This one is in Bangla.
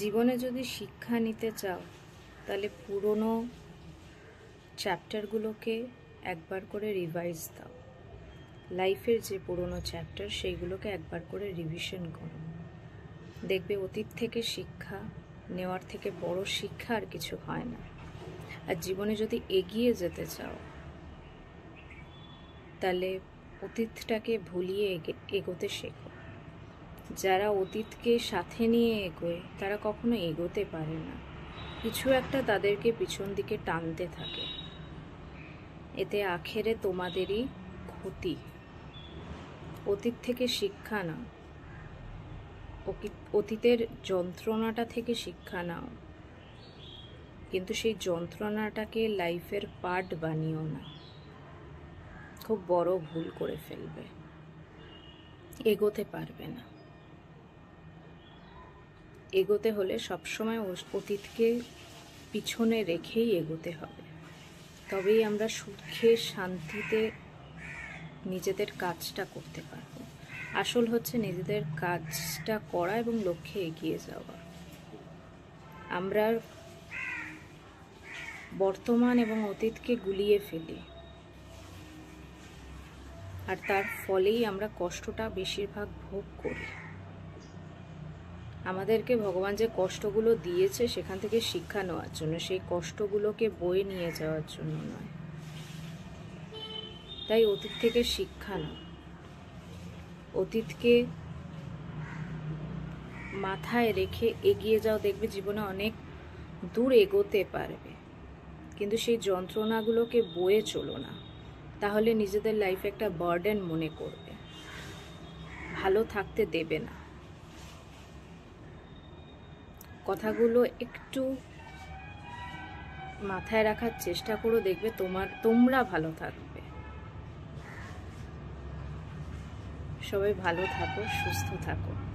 জীবনে যদি শিক্ষা নিতে চাও তাহলে পুরনো চ্যাপ্টারগুলোকে একবার করে রিভাইজ দাও লাইফের যে পুরনো চ্যাপ্টার সেইগুলোকে একবার করে রিভিশন করো দেখবে অতীত থেকে শিক্ষা নেওয়ার থেকে বড় শিক্ষা আর কিছু হয় না আর জীবনে যদি এগিয়ে যেতে চাও তাহলে অতীতটাকে ভুলিয়ে এগোতে শেখো যারা অতীতকে সাথে নিয়ে এগোয় তারা কখনো এগোতে পারে না কিছু একটা তাদেরকে পিছন দিকে টানতে থাকে এতে আখেরে তোমাদেরই ক্ষতি অতীত থেকে শিক্ষা নাও অতীতের যন্ত্রণাটা থেকে শিক্ষা নাও কিন্তু সেই যন্ত্রণাটাকে লাইফের পার্ট বানিও না খুব বড় ভুল করে ফেলবে এগোতে পারবে না এগোতে হলে সবসময় অতীতকে পিছনে রেখেই এগোতে হবে তবেই আমরা সুখে শান্তিতে নিজেদের কাজটা করতে পারব আসল হচ্ছে নিজেদের কাজটা করা এবং লক্ষ্যে এগিয়ে যাওয়া আমরা বর্তমান এবং অতীতকে গুলিয়ে ফেলি আর তার ফলেই আমরা কষ্টটা বেশিরভাগ ভোগ করি আমাদেরকে ভগবান যে কষ্টগুলো দিয়েছে সেখান থেকে শিক্ষা নেওয়ার জন্য সেই কষ্টগুলোকে বয়ে নিয়ে যাওয়ার জন্য নয় তাই অতীত থেকে শিক্ষা নাও অতীতকে মাথায় রেখে এগিয়ে যাও দেখবে জীবনে অনেক দূর এগোতে পারবে কিন্তু সেই যন্ত্রণাগুলোকে বয়ে চলো না তাহলে নিজেদের লাইফে একটা বার্ডেন মনে করবে ভালো থাকতে দেবে না কথাগুলো একটু মাথায় রাখার চেষ্টা করো দেখবে তোমার তোমরা ভালো থাকবে সবাই ভালো থাকো সুস্থ থাকো